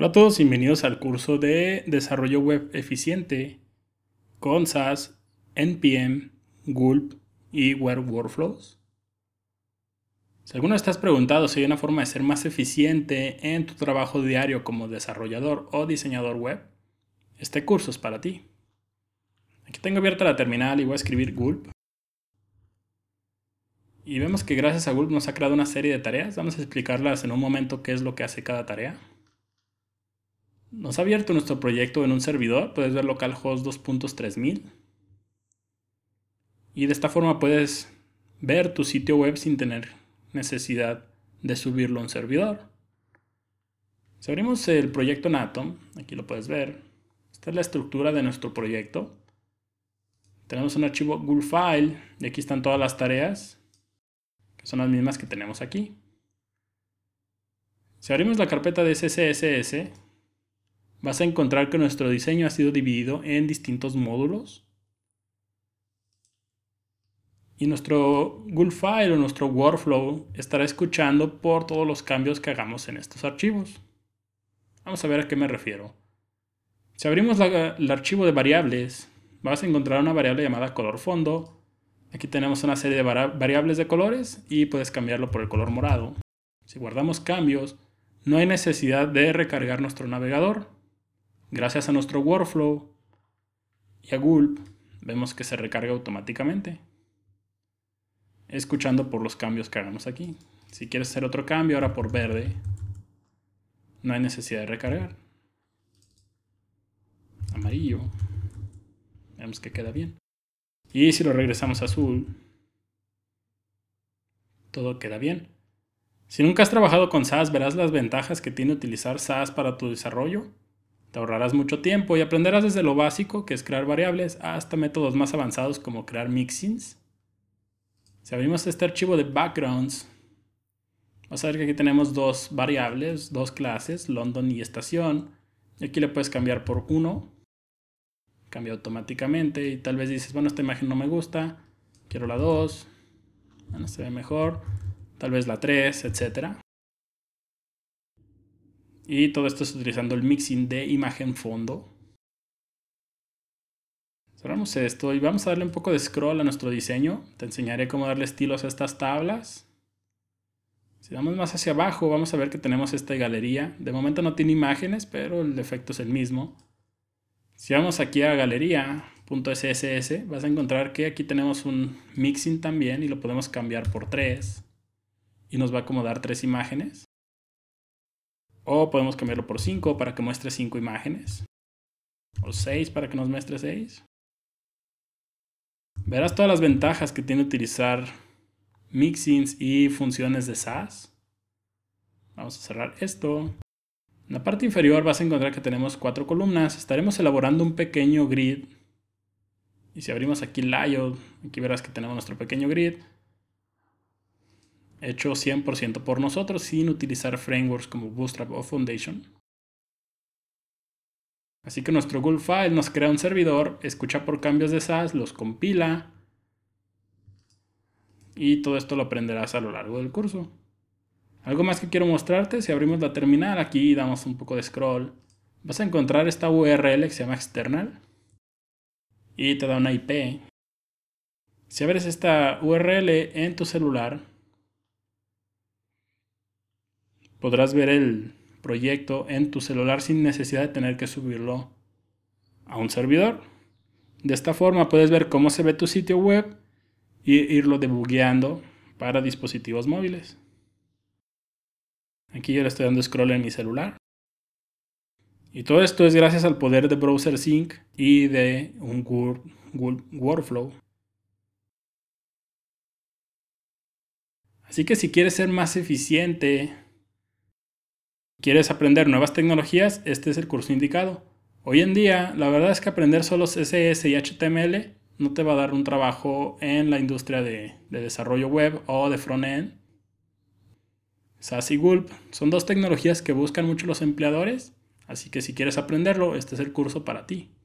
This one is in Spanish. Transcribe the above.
Hola a todos, bienvenidos al curso de Desarrollo Web Eficiente con SAS, NPM, Gulp y Web Workflows. Si alguno estás preguntado si hay una forma de ser más eficiente en tu trabajo diario como desarrollador o diseñador web, este curso es para ti. Aquí tengo abierta la terminal y voy a escribir Gulp. Y vemos que gracias a Gulp nos ha creado una serie de tareas. Vamos a explicarlas en un momento qué es lo que hace cada tarea. Nos ha abierto nuestro proyecto en un servidor, puedes ver localhost 2.3000 y de esta forma puedes ver tu sitio web sin tener necesidad de subirlo a un servidor. Si abrimos el proyecto en Atom, aquí lo puedes ver, esta es la estructura de nuestro proyecto. Tenemos un archivo Google File y aquí están todas las tareas, que son las mismas que tenemos aquí. Si abrimos la carpeta de SSSS, vas a encontrar que nuestro diseño ha sido dividido en distintos módulos. Y nuestro Google File o nuestro workflow estará escuchando por todos los cambios que hagamos en estos archivos. Vamos a ver a qué me refiero. Si abrimos el archivo de variables, vas a encontrar una variable llamada color fondo. Aquí tenemos una serie de variables de colores y puedes cambiarlo por el color morado. Si guardamos cambios, no hay necesidad de recargar nuestro navegador. Gracias a nuestro workflow y a Gulp, vemos que se recarga automáticamente, escuchando por los cambios que hagamos aquí. Si quieres hacer otro cambio, ahora por verde, no hay necesidad de recargar. Amarillo, vemos que queda bien. Y si lo regresamos a azul, todo queda bien. Si nunca has trabajado con SaaS, verás las ventajas que tiene utilizar SaaS para tu desarrollo. Te ahorrarás mucho tiempo y aprenderás desde lo básico, que es crear variables, hasta métodos más avanzados como crear mixins. Si abrimos este archivo de backgrounds, vas a ver que aquí tenemos dos variables, dos clases, London y estación. Y aquí le puedes cambiar por uno. Cambia automáticamente y tal vez dices, bueno, esta imagen no me gusta, quiero la 2, bueno, se ve mejor, tal vez la 3, etcétera. Y todo esto es utilizando el mixing de imagen fondo. Cerramos esto y vamos a darle un poco de scroll a nuestro diseño. Te enseñaré cómo darle estilos a estas tablas. Si vamos más hacia abajo, vamos a ver que tenemos esta galería. De momento no tiene imágenes, pero el efecto es el mismo. Si vamos aquí a galería.sss, vas a encontrar que aquí tenemos un mixing también y lo podemos cambiar por tres. Y nos va a acomodar tres imágenes. O podemos cambiarlo por 5 para que muestre 5 imágenes. O 6 para que nos muestre 6. Verás todas las ventajas que tiene utilizar mixins y funciones de SAS. Vamos a cerrar esto. En la parte inferior vas a encontrar que tenemos cuatro columnas. Estaremos elaborando un pequeño grid. Y si abrimos aquí Layout, aquí verás que tenemos nuestro pequeño grid hecho 100% por nosotros sin utilizar frameworks como Bootstrap o Foundation. Así que nuestro Google File nos crea un servidor, escucha por cambios de SAS, los compila y todo esto lo aprenderás a lo largo del curso. Algo más que quiero mostrarte, si abrimos la terminal aquí y damos un poco de scroll, vas a encontrar esta URL que se llama external y te da una IP. Si abres esta URL en tu celular, Podrás ver el proyecto en tu celular sin necesidad de tener que subirlo a un servidor. De esta forma puedes ver cómo se ve tu sitio web e irlo debugueando para dispositivos móviles. Aquí yo le estoy dando scroll en mi celular. Y todo esto es gracias al poder de Browser Sync y de un Google Workflow. Así que si quieres ser más eficiente ¿Quieres aprender nuevas tecnologías? Este es el curso indicado. Hoy en día, la verdad es que aprender solo CSS y HTML no te va a dar un trabajo en la industria de, desarrollo web o de frontend. SAS y Gulp son dos tecnologías que buscan mucho los empleadores, así que si quieres aprenderlo, este es el curso para ti.